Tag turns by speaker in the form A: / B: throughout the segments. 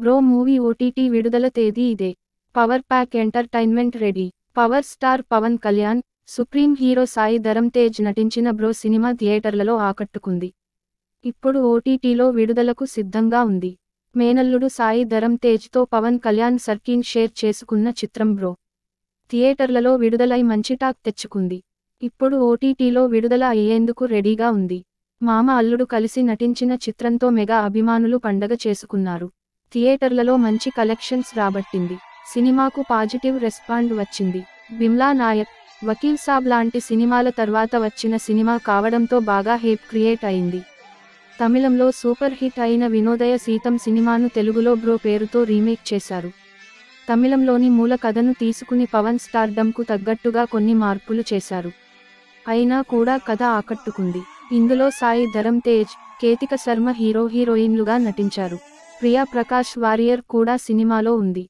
A: bro movie OTT విడుదల తేదీ ఇదే power pack entertainment ready power star Pawan Kalyan supreme hero Sai Dharam Tej నటించిన బ్రో సినిమా థియేటర్లలో ఆకట్టుకుంది ఇప్పుడు ఓటీటీలో విడుదలకు సిద్ధంగా ఉంది మేనల్లుడు సాయి ధరమ్ తేజ్తో పవన్ కళ్యాణ్ సర్కిన్ షేర్ చేసుకున్న చిత్రం బ్రో థియేటర్లలో విడుదలై మంచి టాక్ తెచ్చుకుంది ఇప్పుడు ఓటీటీలో విడుదల అయ్యేందుకు రెడీగా ఉంది మామ అల్లుడు కలిసి నటించిన చిత్రంతో మెగా అభిమానులు పండగ చేసుకున్నారు థియేటర్లలో మంచి కలెక్షన్స్ రాబట్టింది సినిమాకు పాజిటివ్ రెస్పాండ్ వచ్చింది బిమ్లా నాయక్ వకీల్ సాబ్ లాంటి సినిమాల తర్వాత వచ్చిన సినిమా కావడంతో బాగా హేప్ క్రియేట్ అయింది తమిళంలో సూపర్ హిట్ అయిన వినోదయ సీతం సినిమాను తెలుగులో బ్రో పేరుతో రీమేక్ చేశారు తమిళంలోని మూల కథను తీసుకుని పవన్ స్టార్డంకు తగ్గట్టుగా కొన్ని మార్పులు చేశారు అయినా కూడా కథ ఆకట్టుకుంది ఇందులో సాయి ధరమ్ తేజ్ కేతిక శర్మ హీరో హీరోయిన్లుగా నటించారు ప్రియా ప్రకాష్ వారియర్ కూడా సినిమాలో ఉంది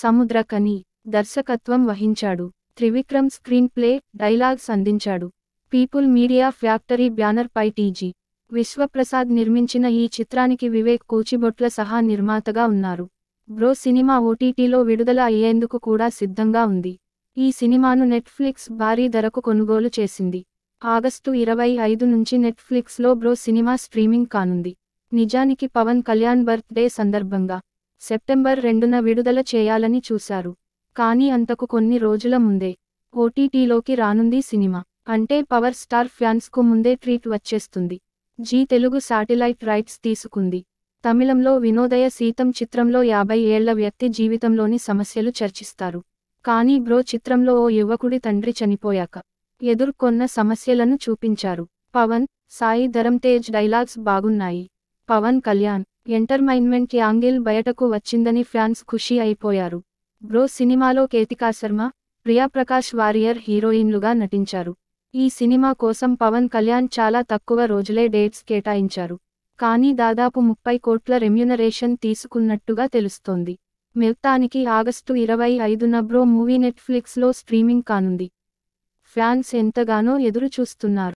A: సముద్రకని దర్శకత్వం వహించాడు త్రివిక్రమ్ స్క్రీన్ ప్లే డైలాగ్స్ అందించాడు పీపుల్ మీడియా ఫ్యాక్టరీ బ్యానర్ పై టీజీ విశ్వప్రసాద్ నిర్మించిన ఈ చిత్రానికి వివేక్ కూచిబొట్ల సహా నిర్మాతగా ఉన్నారు బ్రో సినిమా ఓటీటీలో విడుదల అయ్యేందుకు కూడా సిద్ధంగా ఉంది ఈ సినిమాను నెట్ఫ్లిక్స్ భారీ ధరకు కొనుగోలు చేసింది ఆగస్టు ఇరవై ఐదు నుంచి నెట్ఫ్లిక్స్లో బ్రో సినిమా స్ట్రీమింగ్ కానుంది నిజానికి పవన్ కళ్యాణ్ బర్త్ డే సందర్భంగా సెప్టెంబర్ రెండున విడుదల చేయాలని చూశారు కానీ అంతకు కొన్ని రోజుల ముందే ఓటీటీలోకి రానుంది సినిమా అంటే పవర్ స్టార్ ఫ్యాన్స్కు ముందే ట్రీట్ వచ్చేస్తుంది జీ తెలుగు శాటిలైట్ రైట్స్ తీసుకుంది తమిళంలో వినోదయ సీతం చిత్రంలో యాభై ఏళ్ల వ్యక్తి జీవితంలోని సమస్యలు చర్చిస్తారు కానీ బ్రో చిత్రంలో ఓ యువకుడి తండ్రి చనిపోయాక ఎదుర్కొన్న సమస్యలను చూపించారు పవన్ సాయి ధరమ్ తేజ్ డైలాగ్స్ బాగున్నాయి పవన్ కళ్యాణ్ ఎంటర్మైన్మెంట్ యాంగిల్ బయటకు వచ్చిందని ఫ్యాన్స్ ఖుషీ అయిపోయారు బ్రో సినిమాలో కేతికా శర్మ ప్రియాప్రకాష్ వారియర్ హీరోయిన్లుగా నటించారు ఈ సినిమా కోసం పవన్ కళ్యాణ్ చాలా తక్కువ రోజులే డేట్స్ కేటాయించారు కానీ దాదాపు ముప్పై కోట్ల రెమ్యునరేషన్ తీసుకున్నట్టుగా తెలుస్తోంది మిగతానికి ఆగస్టు ఇరవై ఐదున బ్రో మూవీ నెట్ఫ్లిక్స్లో స్ట్రీమింగ్ కానుంది ఫ్యాన్స్ ఎంతగానో ఎదురు చూస్తున్నారు